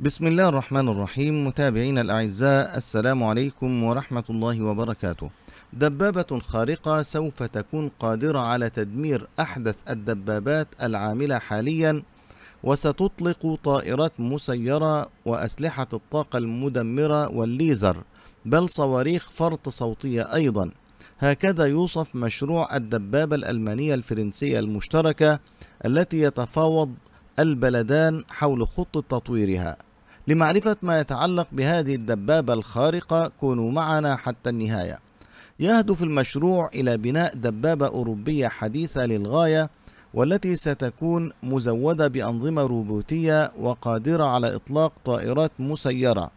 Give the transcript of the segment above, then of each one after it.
بسم الله الرحمن الرحيم متابعينا الأعزاء السلام عليكم ورحمة الله وبركاته دبابة خارقة سوف تكون قادرة على تدمير أحدث الدبابات العاملة حاليا وستطلق طائرات مسيرة وأسلحة الطاقة المدمرة والليزر بل صواريخ فرط صوتية أيضا هكذا يوصف مشروع الدبابة الألمانية الفرنسية المشتركة التي يتفاوض البلدان حول خطة تطويرها لمعرفة ما يتعلق بهذه الدبابة الخارقة كونوا معنا حتى النهاية يهدف المشروع إلى بناء دبابة أوروبية حديثة للغاية والتي ستكون مزودة بأنظمة روبوتية وقادرة على إطلاق طائرات مسيرة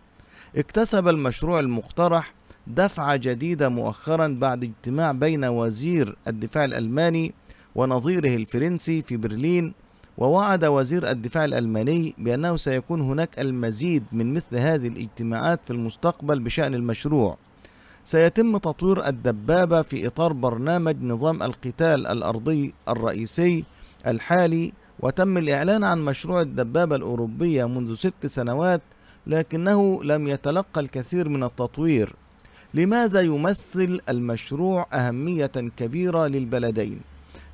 اكتسب المشروع المقترح دفعة جديدة مؤخرا بعد اجتماع بين وزير الدفاع الألماني ونظيره الفرنسي في برلين ووعد وزير الدفاع الألماني بأنه سيكون هناك المزيد من مثل هذه الاجتماعات في المستقبل بشأن المشروع سيتم تطوير الدبابة في إطار برنامج نظام القتال الأرضي الرئيسي الحالي وتم الإعلان عن مشروع الدبابة الأوروبية منذ ست سنوات لكنه لم يتلقى الكثير من التطوير لماذا يمثل المشروع أهمية كبيرة للبلدين؟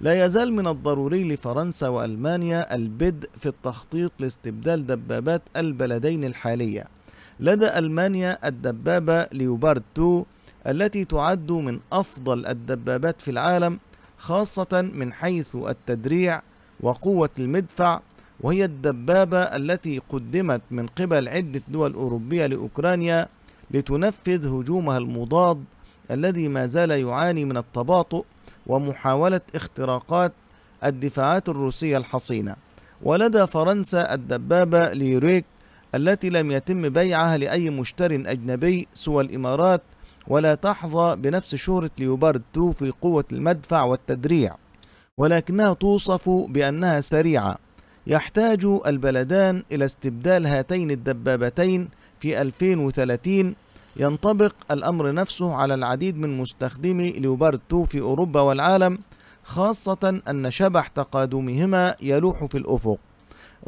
لا يزال من الضروري لفرنسا وألمانيا البدء في التخطيط لاستبدال دبابات البلدين الحالية لدى ألمانيا الدبابة ليوبارد 2 التي تعد من أفضل الدبابات في العالم خاصة من حيث التدريع وقوة المدفع وهي الدبابة التي قدمت من قبل عدة دول أوروبية لأوكرانيا لتنفذ هجومها المضاد الذي ما زال يعاني من التباطؤ ومحاولة اختراقات الدفاعات الروسية الحصينة ولدى فرنسا الدبابة ليوريك التي لم يتم بيعها لأي مشتر أجنبي سوى الإمارات ولا تحظى بنفس شهرة ليوبارد 2 في قوة المدفع والتدريع ولكنها توصف بأنها سريعة يحتاج البلدان إلى استبدال هاتين الدبابتين في 2030 ينطبق الأمر نفسه على العديد من مستخدمي ليوبارد 2 في أوروبا والعالم خاصة أن شبح تقادمهما يلوح في الأفق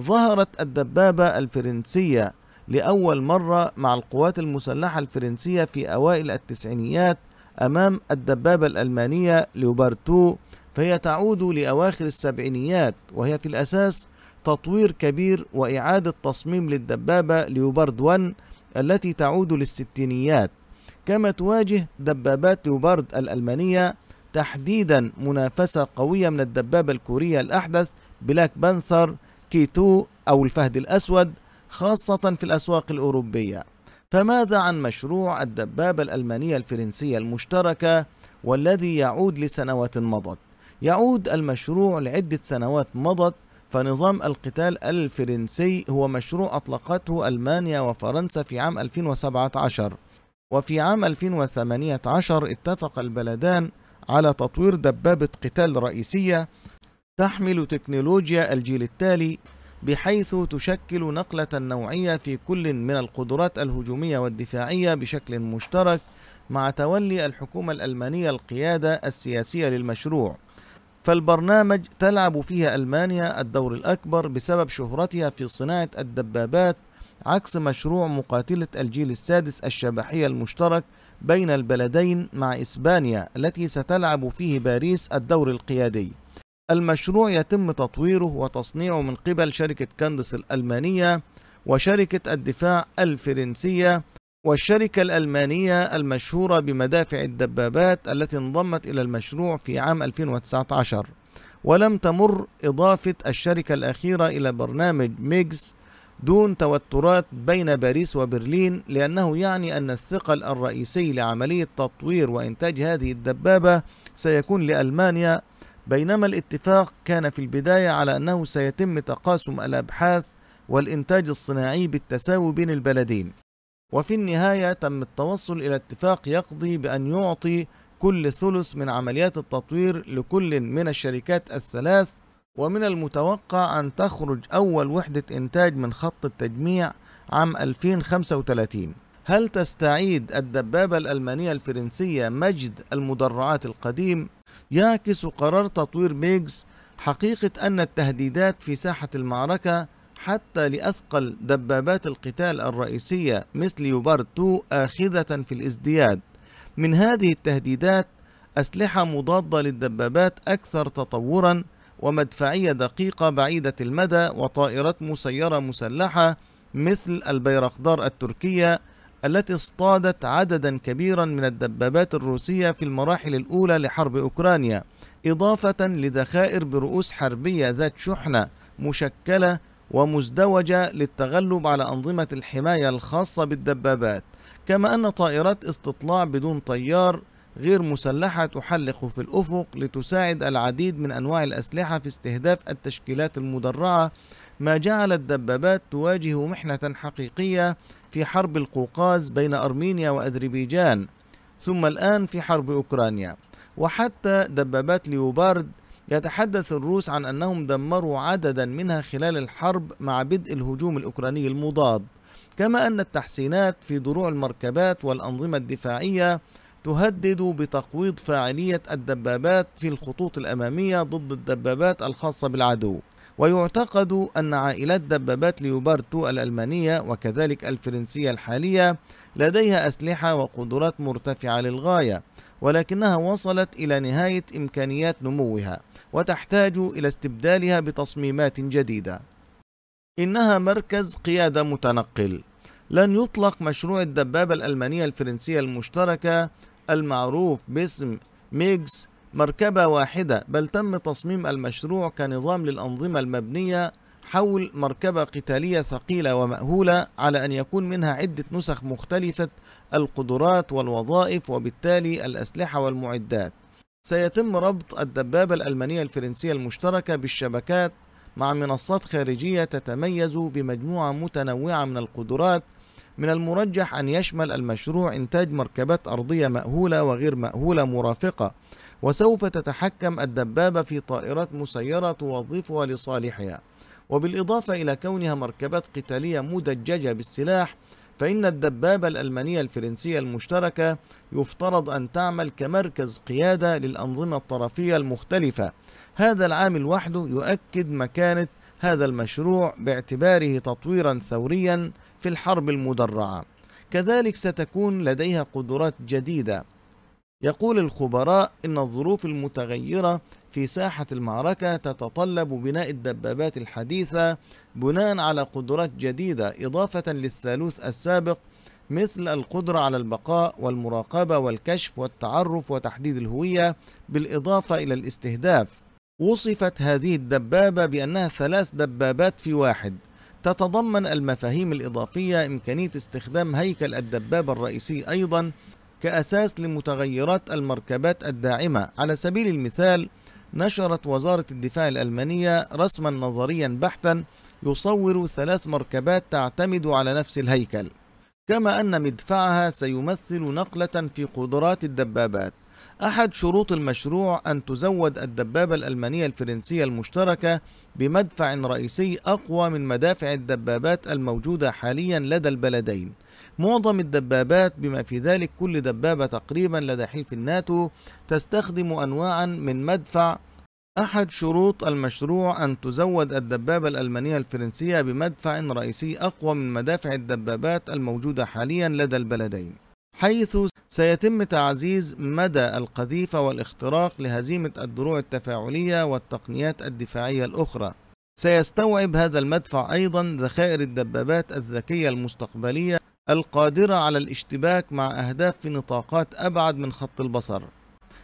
ظهرت الدبابة الفرنسية لأول مرة مع القوات المسلحة الفرنسية في أوائل التسعينيات أمام الدبابة الألمانية ليوبارد 2 فهي تعود لأواخر السبعينيات وهي في الأساس تطوير كبير وإعادة تصميم للدبابة ليوبارد 1 التي تعود للستينيات كما تواجه دبابات ليوبارد الألمانية تحديدا منافسة قوية من الدبابة الكورية الأحدث بلاك بانثر كيتو أو الفهد الأسود خاصة في الأسواق الأوروبية فماذا عن مشروع الدبابة الألمانية الفرنسية المشتركة والذي يعود لسنوات مضت يعود المشروع لعدة سنوات مضت فنظام القتال الفرنسي هو مشروع أطلقته ألمانيا وفرنسا في عام 2017 وفي عام 2018 اتفق البلدان على تطوير دبابة قتال رئيسية تحمل تكنولوجيا الجيل التالي بحيث تشكل نقلة نوعية في كل من القدرات الهجومية والدفاعية بشكل مشترك مع تولي الحكومة الألمانية القيادة السياسية للمشروع فالبرنامج تلعب فيه ألمانيا الدور الأكبر بسبب شهرتها في صناعة الدبابات عكس مشروع مقاتلة الجيل السادس الشبحية المشترك بين البلدين مع إسبانيا التي ستلعب فيه باريس الدور القيادي المشروع يتم تطويره وتصنيعه من قبل شركة كاندس الألمانية وشركة الدفاع الفرنسية والشركة الألمانية المشهورة بمدافع الدبابات التي انضمت إلى المشروع في عام 2019 ولم تمر إضافة الشركة الأخيرة إلى برنامج ميجز دون توترات بين باريس وبرلين لأنه يعني أن الثقل الرئيسي لعملية تطوير وإنتاج هذه الدبابة سيكون لألمانيا بينما الاتفاق كان في البداية على أنه سيتم تقاسم الأبحاث والإنتاج الصناعي بالتساوي بين البلدين وفي النهاية تم التوصل إلى اتفاق يقضي بأن يعطي كل ثلث من عمليات التطوير لكل من الشركات الثلاث ومن المتوقع أن تخرج أول وحدة إنتاج من خط التجميع عام 2035 هل تستعيد الدبابة الألمانية الفرنسية مجد المدرعات القديم؟ يعكس قرار تطوير ميجز حقيقة أن التهديدات في ساحة المعركة حتى لأثقل دبابات القتال الرئيسية مثل يوبارد 2 آخذة في الازدياد من هذه التهديدات أسلحة مضادة للدبابات أكثر تطورا ومدفعية دقيقة بعيدة المدى وطائرات مسيرة مسلحة مثل البيرقدار التركية التي اصطادت عددا كبيرا من الدبابات الروسية في المراحل الأولى لحرب أوكرانيا إضافة لذخائر برؤوس حربية ذات شحنة مشكلة ومزدوجة للتغلب على أنظمة الحماية الخاصة بالدبابات كما أن طائرات استطلاع بدون طيار غير مسلحة تحلق في الأفق لتساعد العديد من أنواع الأسلحة في استهداف التشكيلات المدرعة ما جعل الدبابات تواجه محنة حقيقية في حرب القوقاز بين أرمينيا وأذربيجان ثم الآن في حرب أوكرانيا وحتى دبابات ليوبارد يتحدث الروس عن أنهم دمروا عددا منها خلال الحرب مع بدء الهجوم الأوكراني المضاد كما أن التحسينات في دروع المركبات والأنظمة الدفاعية تهدد بتقويض فاعلية الدبابات في الخطوط الأمامية ضد الدبابات الخاصة بالعدو ويعتقد أن عائلات دبابات ليوبارتو الألمانية وكذلك الفرنسية الحالية لديها أسلحة وقدرات مرتفعة للغاية ولكنها وصلت إلى نهاية إمكانيات نموها وتحتاج إلى استبدالها بتصميمات جديدة إنها مركز قيادة متنقل لن يطلق مشروع الدبابة الألمانية الفرنسية المشتركة المعروف باسم ميجز مركبة واحدة بل تم تصميم المشروع كنظام للأنظمة المبنية حول مركبة قتالية ثقيلة ومأهولة على أن يكون منها عدة نسخ مختلفة القدرات والوظائف وبالتالي الأسلحة والمعدات سيتم ربط الدبابة الألمانية الفرنسية المشتركة بالشبكات مع منصات خارجية تتميز بمجموعة متنوعة من القدرات من المرجح أن يشمل المشروع إنتاج مركبات أرضية مأهولة وغير مأهولة مرافقة وسوف تتحكم الدبابة في طائرات مسيرة توظفها لصالحها وبالإضافة إلى كونها مركبات قتالية مدججة بالسلاح فإن الدبابة الألمانية الفرنسية المشتركة يفترض أن تعمل كمركز قيادة للأنظمة الطرفية المختلفة هذا العامل وحده يؤكد مكانة هذا المشروع باعتباره تطويرا ثوريا في الحرب المدرعة كذلك ستكون لديها قدرات جديدة يقول الخبراء إن الظروف المتغيرة في ساحة المعركة تتطلب بناء الدبابات الحديثة بناء على قدرات جديدة إضافة للثالوث السابق مثل القدرة على البقاء والمراقبة والكشف والتعرف وتحديد الهوية بالإضافة إلى الاستهداف. وصفت هذه الدبابة بأنها ثلاث دبابات في واحد، تتضمن المفاهيم الإضافية إمكانية استخدام هيكل الدبابة الرئيسي أيضاً كأساس لمتغيرات المركبات الداعمة، على سبيل المثال نشرت وزارة الدفاع الألمانية رسما نظريا بحتا يصور ثلاث مركبات تعتمد على نفس الهيكل كما أن مدفعها سيمثل نقلة في قدرات الدبابات أحد شروط المشروع أن تزود الدبابة الألمانية الفرنسية المشتركة بمدفع رئيسي أقوى من مدافع الدبابات الموجودة حاليا لدى البلدين معظم الدبابات بما في ذلك كل دبابة تقريبا لدى حلف الناتو تستخدم أنواعا من مدفع أحد شروط المشروع أن تزود الدبابة الألمانية الفرنسية بمدفع رئيسي أقوى من مدافع الدبابات الموجودة حاليا لدى البلدين حيث سيتم تعزيز مدى القذيفة والاختراق لهزيمة الدروع التفاعلية والتقنيات الدفاعية الأخرى سيستوعب هذا المدفع أيضا ذخائر الدبابات الذكية المستقبلية القادرة على الاشتباك مع أهداف في نطاقات أبعد من خط البصر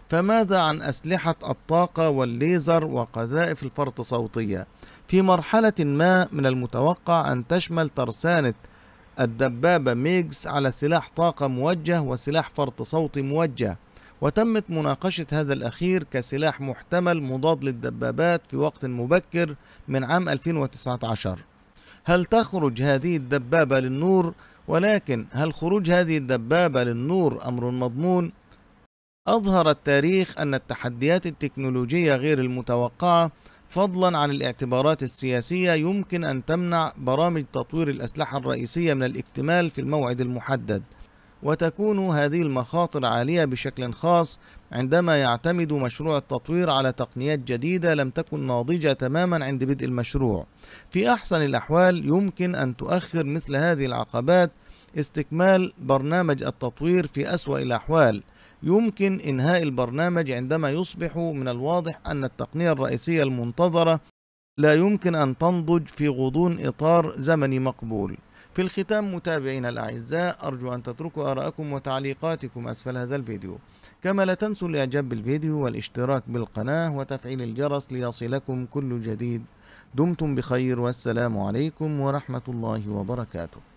فماذا عن أسلحة الطاقة والليزر وقذائف الفرط صوتية؟ في مرحلة ما من المتوقع أن تشمل ترسانة الدبابة ميجز على سلاح طاقة موجه وسلاح فرط صوتي موجه وتمت مناقشة هذا الأخير كسلاح محتمل مضاد للدبابات في وقت مبكر من عام 2019 هل تخرج هذه الدبابة للنور ولكن هل خروج هذه الدبابة للنور أمر مضمون؟ أظهر التاريخ أن التحديات التكنولوجية غير المتوقعة فضلا عن الاعتبارات السياسية يمكن أن تمنع برامج تطوير الأسلحة الرئيسية من الاكتمال في الموعد المحدد وتكون هذه المخاطر عالية بشكل خاص عندما يعتمد مشروع التطوير على تقنيات جديدة لم تكن ناضجة تماما عند بدء المشروع في أحسن الأحوال يمكن أن تؤخر مثل هذه العقبات استكمال برنامج التطوير في أسوأ الأحوال يمكن إنهاء البرنامج عندما يصبح من الواضح أن التقنية الرئيسية المنتظرة لا يمكن أن تنضج في غضون إطار زمني مقبول في الختام متابعينا الأعزاء أرجو أن تتركوا آراءكم وتعليقاتكم أسفل هذا الفيديو كما لا تنسوا الإعجاب بالفيديو والاشتراك بالقناة وتفعيل الجرس ليصلكم كل جديد دمتم بخير والسلام عليكم ورحمة الله وبركاته